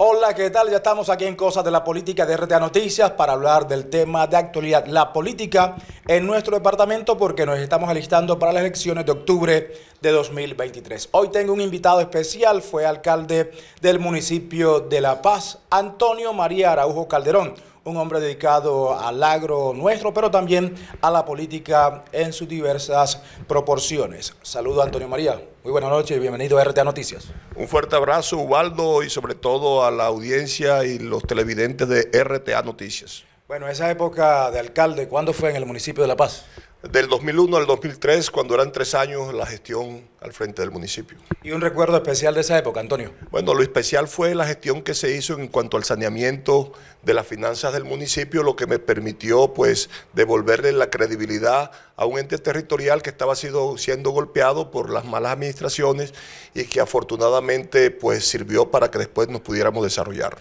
Hola, ¿qué tal? Ya estamos aquí en Cosas de la Política de RTA Noticias para hablar del tema de actualidad, la política en nuestro departamento porque nos estamos alistando para las elecciones de octubre de 2023. Hoy tengo un invitado especial, fue alcalde del municipio de La Paz, Antonio María Araujo Calderón un hombre dedicado al agro nuestro, pero también a la política en sus diversas proporciones. Saludo Antonio María. Muy buenas noches y bienvenido a RTA Noticias. Un fuerte abrazo, Ubaldo, y sobre todo a la audiencia y los televidentes de RTA Noticias. Bueno, esa época de alcalde, ¿cuándo fue en el municipio de La Paz? del 2001 al 2003, cuando eran tres años la gestión al frente del municipio. ¿Y un recuerdo especial de esa época, Antonio? Bueno, lo especial fue la gestión que se hizo en cuanto al saneamiento de las finanzas del municipio, lo que me permitió pues devolverle la credibilidad a un ente territorial que estaba siendo golpeado por las malas administraciones y que afortunadamente pues sirvió para que después nos pudiéramos desarrollar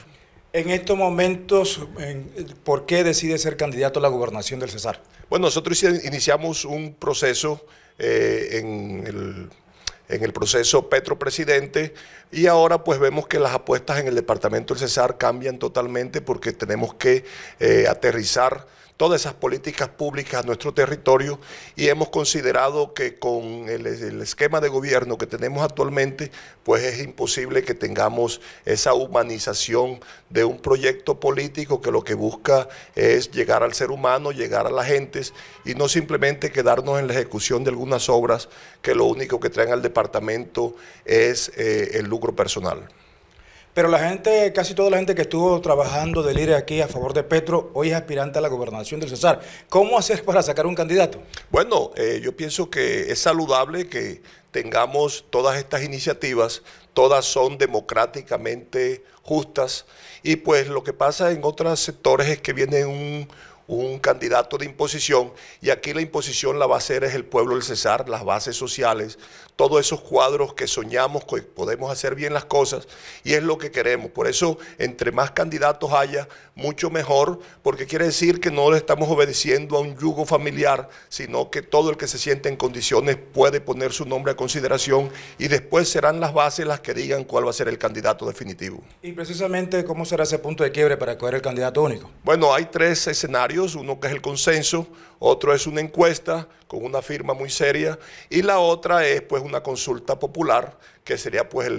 en estos momentos, ¿por qué decide ser candidato a la gobernación del Cesar? Bueno, nosotros iniciamos un proceso eh, en el en el proceso Petro Presidente y ahora pues vemos que las apuestas en el departamento del Cesar cambian totalmente porque tenemos que eh, aterrizar todas esas políticas públicas a nuestro territorio y hemos considerado que con el, esquema de gobierno que tenemos actualmente, pues es imposible que tengamos esa humanización de un proyecto político que lo que busca es llegar al ser humano, llegar a las gentes y no simplemente quedarnos en la ejecución de algunas obras que lo único que traen al departamento es eh, el lucro personal. Pero la gente, casi toda la gente que estuvo trabajando del IRE aquí a favor de Petro, hoy es aspirante a la gobernación del Cesar. ¿Cómo hacer para sacar un candidato? Bueno, eh, yo pienso que es saludable que tengamos todas estas iniciativas, todas son democráticamente justas y pues lo que pasa en otros sectores es que viene un, un candidato de imposición y aquí la imposición la va a hacer es el pueblo del Cesar, las bases sociales, todos esos cuadros que soñamos que podemos hacer bien las cosas y es lo que queremos. Por eso, entre más candidatos haya, mucho mejor, porque quiere decir que no le estamos obedeciendo a un yugo familiar, sino que todo el que se siente en condiciones puede poner su nombre a consideración y después serán las bases las que digan cuál va a ser el candidato definitivo. Y precisamente, ¿cómo será ese punto de quiebre para escoger el candidato único? Bueno, hay tres escenarios uno que es el consenso, otro es una encuesta con una firma muy seria y la otra es pues una consulta popular, que sería pues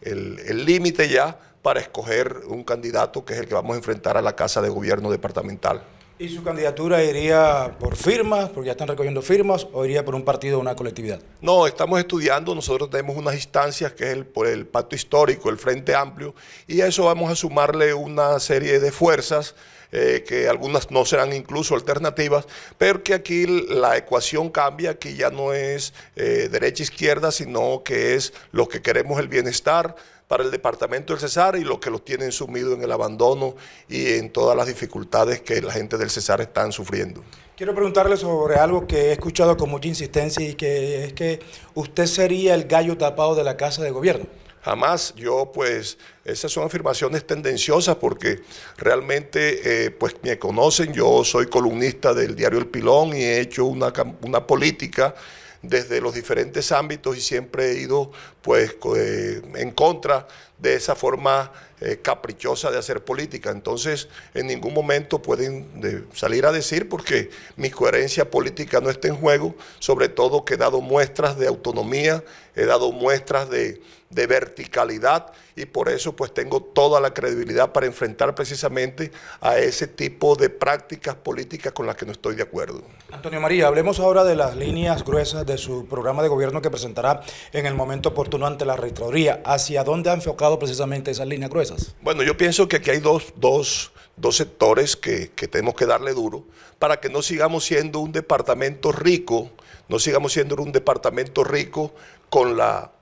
el límite ya para escoger un candidato que es el que vamos a enfrentar a la Casa de Gobierno Departamental. ¿Y su candidatura iría por firmas, porque ya están recogiendo firmas, o iría por un partido o una colectividad? No, estamos estudiando, nosotros tenemos unas instancias que es por el pacto histórico, el Frente Amplio, y a eso vamos a sumarle una serie de fuerzas. Eh, que algunas no serán incluso alternativas, pero que aquí la ecuación cambia, que ya no es eh, derecha-izquierda, sino que es lo que queremos el bienestar, para el departamento del Cesar y los que los tienen sumidos en el abandono y en todas las dificultades que la gente del Cesar están sufriendo. Quiero preguntarle sobre algo que he escuchado con mucha insistencia y que es que usted sería el gallo tapado de la Casa de Gobierno. Jamás, yo pues, esas son afirmaciones tendenciosas porque realmente eh, pues me conocen, yo soy columnista del diario El Pilón y he hecho una, una política desde los diferentes ámbitos y siempre he ido pues, eh, en contra de esa forma eh, caprichosa de hacer política. Entonces, en ningún momento pueden eh, salir a decir porque mi coherencia política no está en juego, sobre todo que he dado muestras de autonomía, he dado muestras de verticalidad y por eso pues tengo toda la credibilidad para enfrentar precisamente a ese tipo de prácticas políticas con las que no estoy de acuerdo. Antonio María, hablemos ahora de las líneas gruesas de su programa de gobierno que presentará en el momento oportuno ante la registraduría. ¿Hacia dónde han enfocado precisamente esas líneas gruesas? Bueno, yo pienso que aquí hay dos, sectores que, que tenemos que darle duro para que no sigamos siendo un departamento rico, no sigamos siendo un departamento rico con la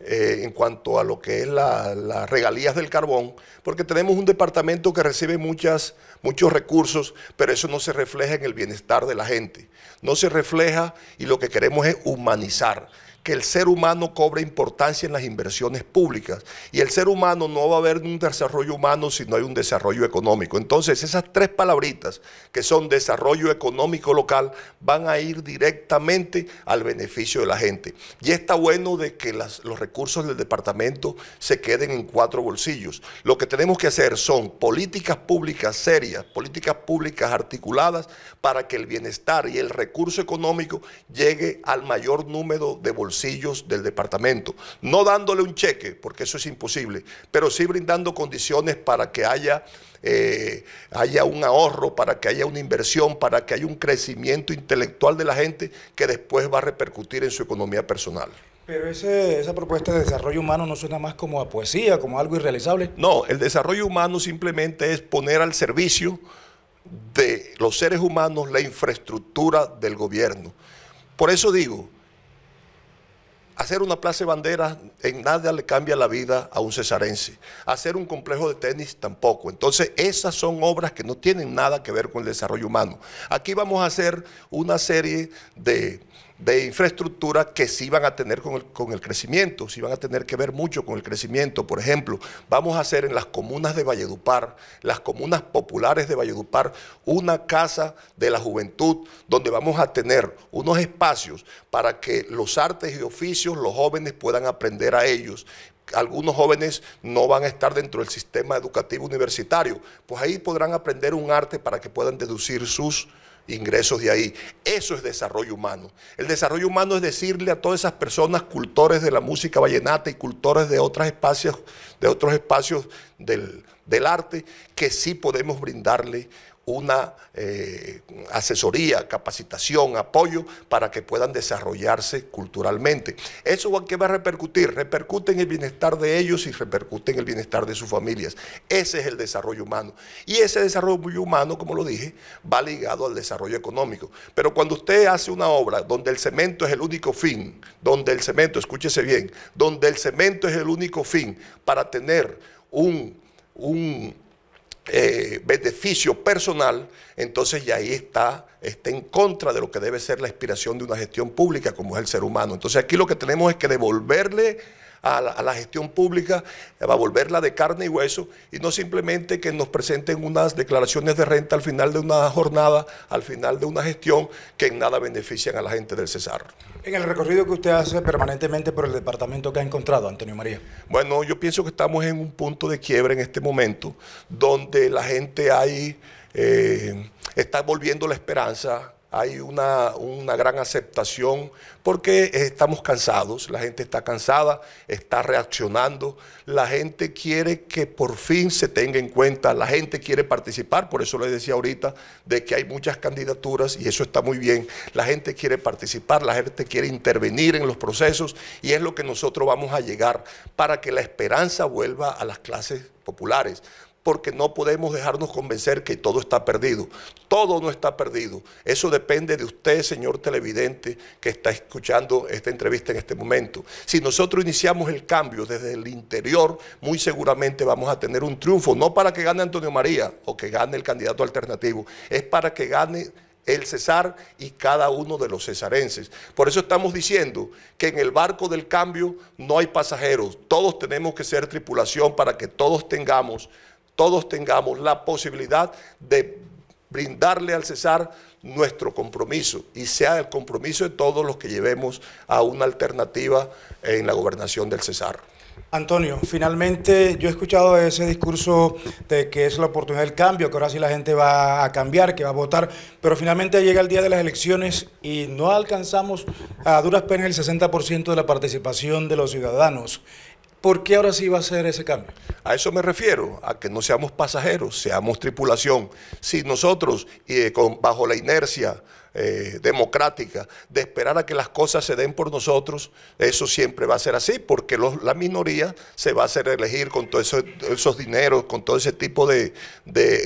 eh, en cuanto a lo que es las regalías del carbón, porque tenemos un departamento que recibe muchos recursos, pero eso no se refleja en el bienestar de la gente, no se refleja y lo que queremos es humanizar el ser humano cobra importancia en las inversiones públicas. Y el ser humano no va a haber un desarrollo humano si no hay un desarrollo económico. Entonces, esas tres palabritas que son desarrollo económico local van a ir directamente al beneficio de la gente. Y está bueno de que los recursos del departamento se queden en cuatro bolsillos. Lo que tenemos que hacer son políticas públicas serias, políticas públicas articuladas para que el bienestar y el recurso económico llegue al mayor número de bolsillos del departamento. No dándole un cheque, porque eso es imposible, pero sí brindando condiciones para que haya, eh, haya un ahorro, para que haya una inversión, para que haya un crecimiento intelectual de la gente que después va a repercutir en su economía personal. Pero esa propuesta de desarrollo humano no suena más como a poesía, como algo irrealizable. No, el desarrollo humano simplemente es poner al servicio de los seres humanos la infraestructura del gobierno. Por eso digo, Hacer una plaza de bandera en nada le cambia la vida a un cesarense. Hacer un complejo de tenis tampoco. Entonces, esas son obras que no tienen nada que ver con el desarrollo humano. Aquí vamos a hacer una serie de de infraestructura que sí van a tener con el, con el crecimiento, sí van a tener que ver mucho con el crecimiento. Por ejemplo, vamos a hacer en las comunas de Valledupar, las comunas populares de Valledupar, una casa de la juventud donde vamos a tener unos espacios para que los artes y oficios, los jóvenes puedan aprender a ellos, algunos jóvenes no van a estar dentro del sistema educativo universitario, pues ahí podrán aprender un arte para que puedan deducir sus ingresos de ahí. Eso es desarrollo humano. El desarrollo humano es decirle a todas esas personas, cultores de la música vallenata y cultores de, otras espacios, de otros espacios del, del arte, que sí podemos brindarle una eh, asesoría, capacitación, apoyo para que puedan desarrollarse culturalmente. ¿Eso qué va a repercutir? Repercute en el bienestar de ellos y repercute en el bienestar de sus familias. Ese es el desarrollo humano. Y ese desarrollo humano, como lo dije, va ligado al desarrollo económico. Pero cuando usted hace una obra donde el cemento es el único fin, donde el cemento, escúchese bien, donde el cemento es el único fin para tener un, un eh, beneficio personal, entonces ya ahí está, está en contra de lo que debe ser la inspiración de una gestión pública como es el ser humano. Entonces aquí lo que tenemos es que devolverle a la, gestión pública, eh, va a volverla de carne y hueso y no simplemente que nos presenten unas declaraciones de renta al final de una jornada, al final de una gestión que en nada benefician a la gente del Cesar. En el recorrido que usted hace permanentemente por el departamento que ha encontrado, Antonio María. Bueno, yo pienso que estamos en un punto de quiebre en este momento donde la gente ahí eh, está volviendo la esperanza hay una, gran aceptación porque estamos cansados, la gente está cansada, está reaccionando, la gente quiere que por fin se tenga en cuenta, la gente quiere participar, por eso les decía ahorita de que hay muchas candidaturas y eso está muy bien, la gente quiere participar, la gente quiere intervenir en los procesos y es lo que nosotros vamos a llegar para que la esperanza vuelva a las clases populares, porque no podemos dejarnos convencer que todo está perdido. Todo no está perdido. Eso depende de usted, señor televidente, que está escuchando esta entrevista en este momento. Si nosotros iniciamos el cambio desde el interior, muy seguramente vamos a tener un triunfo, no para que gane Antonio María o que gane el candidato alternativo, es para que gane el César y cada uno de los cesarenses. Por eso estamos diciendo que en el barco del cambio no hay pasajeros, todos tenemos que ser tripulación para que todos tengamos todos tengamos la posibilidad de brindarle al César nuestro compromiso y sea el compromiso de todos los que llevemos a una alternativa en la gobernación del César. Antonio, finalmente yo he escuchado ese discurso de que es la oportunidad del cambio, que ahora sí la gente va a cambiar, que va a votar, pero finalmente llega el día de las elecciones y no alcanzamos a duras penas el 60% de la participación de los ciudadanos. ¿Por qué ahora sí va a ser ese cambio? A eso me refiero, a que no seamos pasajeros, seamos tripulación. Si nosotros, y eh, con, bajo la inercia, eh, democrática, de esperar a que las cosas se den por nosotros, eso siempre va a ser así, porque la minoría se va a hacer elegir con todos esos dineros, con todo ese tipo de,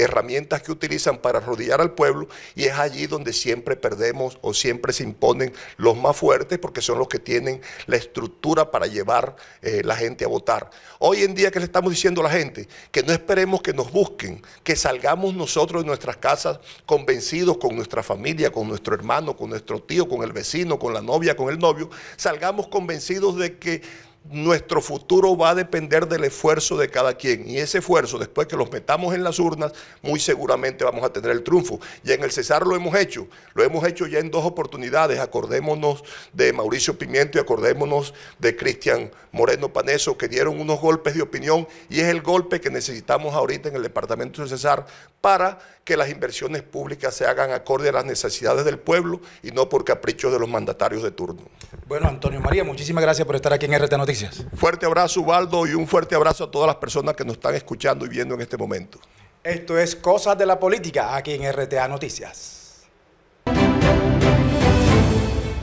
herramientas que utilizan para arrodillar al pueblo, y es allí donde siempre perdemos o siempre se imponen los más fuertes, porque son los que tienen la estructura para llevar eh, la gente a votar. Hoy en día, ¿qué le estamos diciendo a la gente? Que no esperemos que nos busquen, que salgamos nosotros de nuestras casas convencidos con nuestra familia, con nuestro hermano, con nuestro tío, con el vecino, con la novia, con el novio, salgamos convencidos de que nuestro futuro va a depender del esfuerzo de cada quien. Y ese esfuerzo, después que los metamos en las urnas, muy seguramente vamos a tener el triunfo. Y en el Cesar lo hemos hecho. Lo hemos hecho ya en dos oportunidades. Acordémonos de Mauricio Pimiento y acordémonos de Cristian Moreno Paneso, que dieron unos golpes de opinión. Y es el golpe que necesitamos ahorita en el departamento del Cesar para que las inversiones públicas se hagan acorde a las necesidades del pueblo y no por caprichos de los mandatarios de turno. Bueno, Antonio María, muchísimas gracias por estar aquí en RT Noticias. Fuerte abrazo, Ubaldo, y un fuerte abrazo a todas las personas que nos están escuchando y viendo en este momento. Esto es Cosas de la Política, aquí en RTA Noticias.